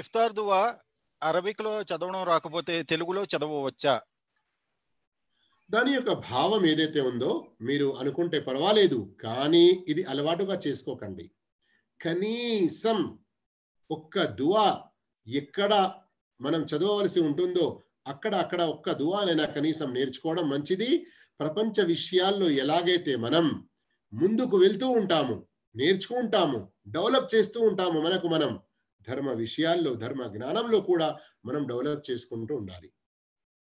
ఇఫ్తార్ దువా అరబిక్లో చదవడం రాకపోతే తెలుగులో చదవవచ్చా దాని యొక్క భావం ఏదైతే ఉందో మీరు అనుకుంటే పర్వాలేదు కానీ ఇది అలవాటుగా చేసుకోకండి కనీసం ఒక్క దువా ఎక్కడ మనం చదవవలసి ఉంటుందో అక్కడ అక్కడ ఒక్క దువానైనా కనీసం నేర్చుకోవడం మంచిది ప్రపంచ విషయాల్లో ఎలాగైతే మనం ముందుకు వెళ్తూ ఉంటాము నేర్చుకుంటాము డెవలప్ చేస్తూ ఉంటాము మనకు మనం ధర్మ విషయాల్లో ధర్మ జ్ఞానంలో కూడా మనం డెవలప్ చేసుకుంటూ ఉండాలి